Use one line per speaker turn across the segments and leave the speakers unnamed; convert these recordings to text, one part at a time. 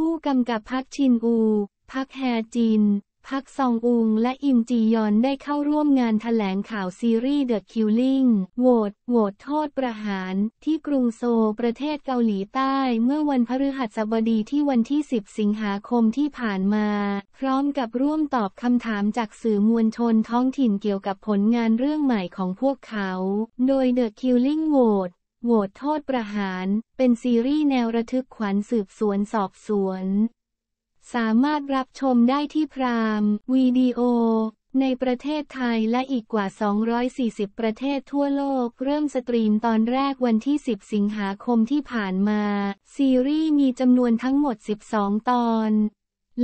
ผู้กำกับพักชินอู พักแฮจิน พักซองอุงและอิมจียอนได้เข้าร่วมงานถแถลงข่าวซีรีส์ The Killing โหวต โหวตโทษประหาร ที่กรุงโซลประเทศเกาหลีใต้เมื่อวันพฤหัสบดีที่วันที่ 10 สิงหาคมที่ผ่านมา พร้อมกับร่วมตอบคำถามจากสื่อมวลชนท้องถิ่นเกี่ยวกับผลงานเรื่องใหม่ของพวกเขา โดย The Killing โหวตโหวตโทษประหาร เป็นซีรีส์แนวระทึกขวัญสืบสวนสอบสวน สามารถรับชมได้ที่พรามวีดีโอ ในประเทศไทยและอีกกว่า 240 ประเทศทั่วโลก เริ่มสตรีมตอนแรกวันที่ 10 สิงหาคมที่ผ่านมา ซีรีส์มีจำนวนทั้งหมด 12 ตอน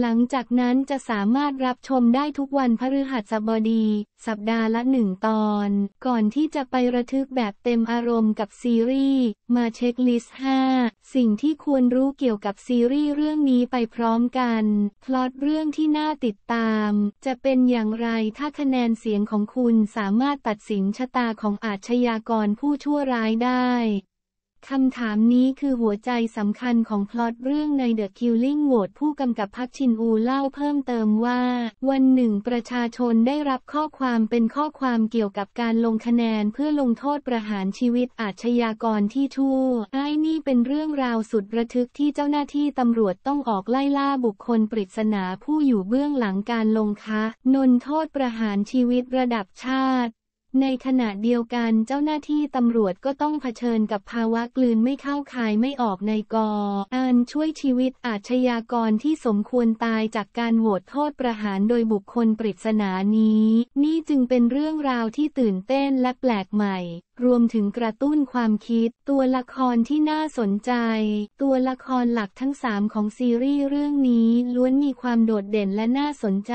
หลังจากนั้นจะสามารถรับชมได้ทุกวันพฤหัสบดี สัปดาห์ละหนึ่งตอน ก่อนที่จะไประทึกแบบเต็มอารมณ์กับซีรีส์ มาเช็คลิสต์ 5 สิ่งที่ควรรู้เกี่ยวกับซีรีส์เรื่องนี้ไปพร้อมกัน พล็อตเรื่องที่น่าติดตาม จะเป็นอย่างไรถ้าคะแนนเสียงของคุณสามารถตัดสินชะตาของอาชญากรผู้ชั่วร้ายได้คำถามนี้คือหัวใจสำคัญของพล็อตเรื่องใน The Killing m o d ผู้กำกับพักชินอูเล่าเพิ่มเติมว่า วันหนึ่งประชาชนได้รับข้อความเป็นข้อความเกี่ยวกับการลงคะแนนเพื่อลงโทษประหารชีวิตอาชญากรที่ทั่วไอ้นี่เป็นเรื่องราวสุดระทึกที่เจ้าหน้าที่ตำรวจต้องออกไล่ล่าบุคคลปริศนาผู้อยู่เบื้องหลังการลงคะนนโทษประหารชีวิตระดับชาติในขณะเดียวกันเจ้าหน้าที่ตำรวจก็ต้องเผชิญกับภาวะกลืนไม่เข้าคายไม่ออกในกออันช่วยชีวิตอาชญากรที่สมควรตายจากการโหวตโทษประหารโดยบุคคลปริศนานี้ นี่จึงเป็นเรื่องราวที่ตื่นเต้นและแปลกใหม่ รวมถึงกระตุ้นความคิด ตัวละครที่น่าสนใจ ตัวละครหลักทั้งสามของซีรีส์เรื่องนี้ล้วนมีความโดดเด่นและน่าสนใจ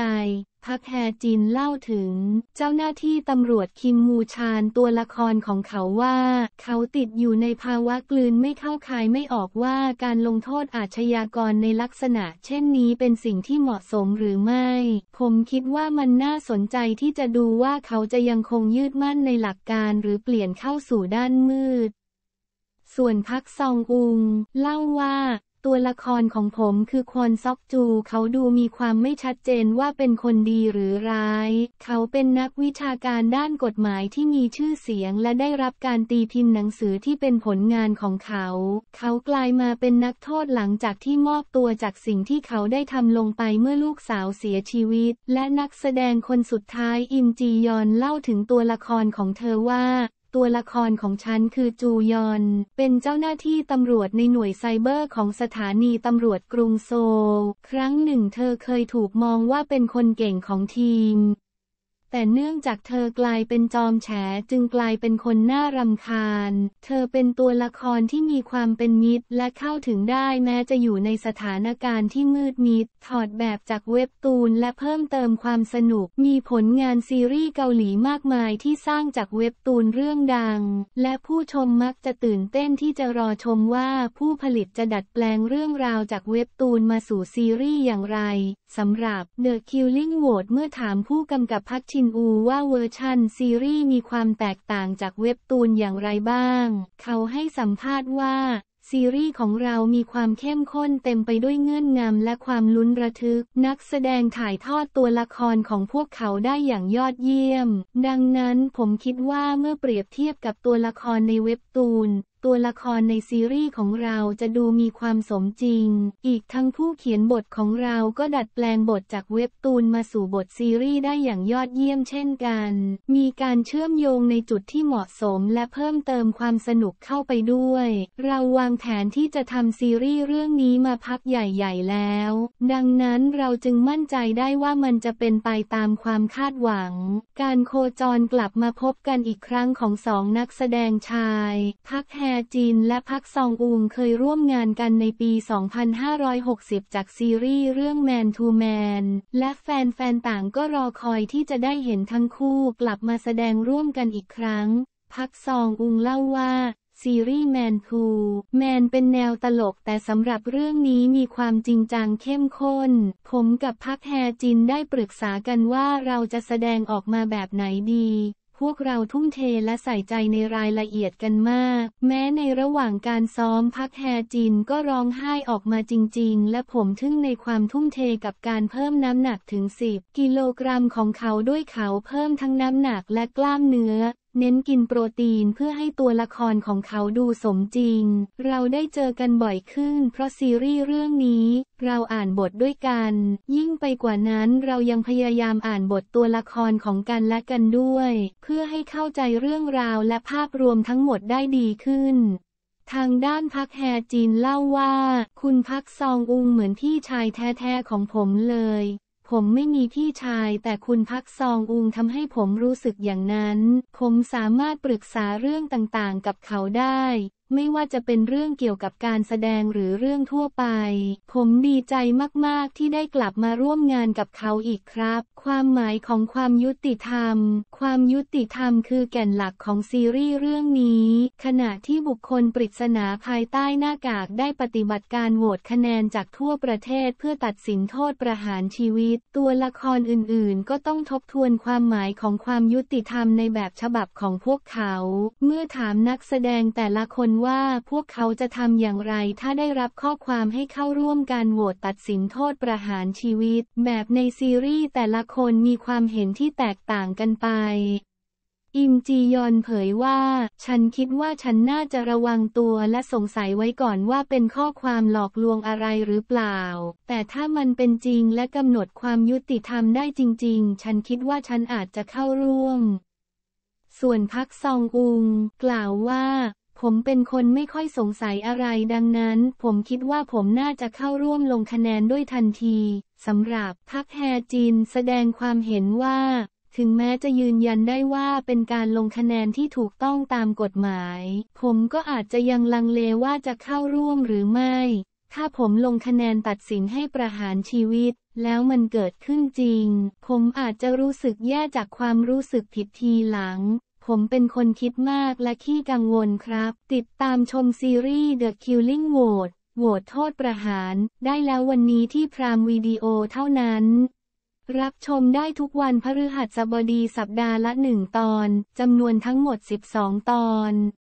พักแฮจินเล่าถึงเจ้าหน้าที่ตำรวจคิมมูชานตัวละครของเขาว่า เขาติดอยู่ในภาวะกลืนไม่เข้าคายไม่ออกว่าการลงโทษอาชญากรในลักษณะ เช่นนี้เป็นสิ่งที่เหมาะสมหรือไม่ ผมคิดว่ามันน่าสนใจที่จะดูว่าเขาจะยังคงยืดมั่นในหลักการหรือเปลี่ยนเข้าสู่ด้านมืด ส่วนพักซองอุงเล่าว่าตัวละครของผมคือควอนซอกจู เขาดูมีความไม่ชัดเจนว่าเป็นคนดีหรือร้าย เขาเป็นนักวิชาการด้านกฎหมายที่มีชื่อเสียงและได้รับการตีพิมพ์หนังสือที่เป็นผลงานของเขา เขากลายมาเป็นนักโทษหลังจากที่มอบตัวจากสิ่งที่เขาได้ทำลงไปเมื่อลูกสาวเสียชีวิต และนักแสดงคนสุดท้ายอิมจียอนเล่าถึงตัวละครของเธอว่าตัวละครของฉันคือจูยอน เป็นเจ้าหน้าที่ตำรวจในหน่วยไซเบอร์ของสถานีตำรวจกรุงโซลครั้งหนึ่งเธอเคยถูกมองว่าเป็นคนเก่งของทีมแต่เนื่องจากเธอกลายเป็นจอมแฉจึงกลายเป็นคนน่ารำคาญ เธอเป็นตัวละครที่มีความเป็นมิตร และเข้าถึงได้แม้จะอยู่ในสถานการณ์ที่มืดมิดถอดแบบจากเว็บตูน และเพิ่มเติมความสนุก มีผลงานซีรีส์เกาหลีมากมายที่สร้างจากเว็บตูนเรื่องดัง และผู้ชมมักจะตื่นเต้นที่จะรอชมว่าผู้ผลิตจะดัดแปลงเรื่องราวจากเว็บตูนมาสู่ซีรีส์อย่างไรสำหรับ The Killing w โ r ว d เมื่อถามผู้กำกับพักชินอูว่าเวอร์ชันซีรีส์มีความแตกต่างจากเว็บตูนอย่างไรบ้าง เขาให้สัมภาษณ์ว่า ซีรีส์ของเรามีความเข้มข้นเต็มไปด้วยเงื่อนงำและความลุ้นระทึกนักแสดงถ่ายทอดตัวละครของพวกเขาได้อย่างยอดเยี่ยม ดังนั้นผมคิดว่าเมื่อเปรียบเทียบกับตัวละครในเว็บตูนตัวละครในซีรีส์ของเราจะดูมีความสมจริง อีกทั้งผู้เขียนบทของเราก็ดัดแปลงบทจากเว็บตูนมาสู่บทซีรีส์ได้อย่างยอดเยี่ยมเช่นกัน มีการเชื่อมโยงในจุดที่เหมาะสมและเพิ่มเติมความสนุกเข้าไปด้วย เราวางแผนที่จะทำซีรีส์เรื่องนี้มาพักใหญ่ๆแล้ว ดังนั้นเราจึงมั่นใจได้ว่ามันจะเป็นไปตามความคาดหวัง การโคจรกลับมาพบกันอีกครั้งของสองนักแสดงชายพักแฮแจินและพักซองอุงเคยร่วมงานกันในปี 2560 จากซีรีส์เรื่องแมนทูแมนและแฟนๆต่างก็รอคอยที่จะได้เห็นทั้งคู่กลับมาแสดงร่วมกันอีกครั้ง พักซองอุงเล่าว่า ซีรีส์แมนทูแมนเป็นแนวตลกแต่สำหรับเรื่องนี้มีความจริงจังเข้มข้นผมกับพักแฮจินได้ปรึกษากันว่าเราจะแสดงออกมาแบบไหนดีวกเราทุ่มเทและใส่ใจในรายละเอียดกันมาก แม้ในระหว่างการซ้อมพักแฮจินก็ร้องไห้ออกมาจริงๆ และผมทึ่งในความทุ่มเทกับการเพิ่มน้ำหนักถึง 10 กิโลกรัมของเขาด้วยเขาเพิ่มทั้งน้ำหนักและกล้ามเนื้อเน้นกินโปรตีนเพื่อให้ตัวละครของเขาดูสมจริง เราได้เจอกันบ่อยขึ้นเพราะซีรีส์เรื่องนี้เราอ่านบทด้วยกัน ยิ่งไปกว่านั้นเรายังพยายามอ่านบทตัวละครของกันและกันด้วย เพื่อให้เข้าใจเรื่องราวและภาพรวมทั้งหมดได้ดีขึ้น ทางด้านพักแฮจีนเล่าว่า คุณพักซองอุงเหมือนพี่ชายแท้ๆของผมเลยผมไม่มีพี่ชายแต่คุณพักซองอุงทำให้ผมรู้สึกอย่างนั้น ผมสามารถปรึกษาเรื่องต่างๆกับเขาได้ไม่ว่าจะเป็นเรื่องเกี่ยวกับการแสดงหรือเรื่องทั่วไป ผมดีใจมากๆ ที่ได้กลับมาร่วมงานกับเขาอีกครับ ความหมายของความยุติธรรม ความยุติธรรมคือแก่นหลักของซีรีส์เรื่องนี้ ขณะที่บุคคลปริศนาภายใต้หน้ากากได้ปฏิบัติการโหวตคะแนนจากทั่วประเทศ เพื่อตัดสินโทษประหารชีวิต ตัวละครอื่นๆ ก็ต้องทบทวนความหมายของความยุติธรรมในแบบฉบับของพวกเขา เมื่อถามนักแสดงแต่ละคนว่าพวกเขาจะทำอย่างไรถ้าได้รับข้อความให้เข้าร่วมการโหวตตัดสินโทษประหารชีวิต แบบในซีรีส์แต่ละคนมีความเห็นที่แตกต่างกันไป อิมจียอนเผยว่า ฉันคิดว่าฉันน่าจะระวังตัวและสงสัยไว้ก่อนว่าเป็นข้อความหลอกลวงอะไรหรือเปล่า แต่ถ้ามันเป็นจริงและกำหนดความยุติธรรมได้จริงๆ ฉันคิดว่าฉันอาจจะเข้าร่วม ส่วนพักซองอุงกล่าวว่าผมเป็นคนไม่ค่อยสงสัยอะไรดังนั้น ผมคิดว่าผมน่าจะเข้าร่วมลงคะแนนด้วยทันทีสำหรับพักแฮจิน แสดงความเห็นว่า ถึงแม้จะยืนยันได้ว่าเป็นการลงคะแนนที่ถูกต้องตามกฎหมาย ผมก็อาจจะยังลังเลว่าจะเข้าร่วมหรือไม่ ถ้าผมลงคะแนนตัดสินให้ประหารชีวิต แล้วมันเกิดขึ้นจริง ผมอาจจะรู้สึกแย่จากความรู้สึกผิดทีหลังผมเป็นคนคิดมากและขี้กังวลครับ ติดตามชมซีรีส์ The Killing Vote โหวตโทษประหาร ได้แล้ววันนี้ที่พรามวิดีโอเท่านั้น รับชมได้ทุกวันพฤหัสบดีสัปดาห์ละหนึ่งตอน จำนวนทั้งหมด 12 ตอน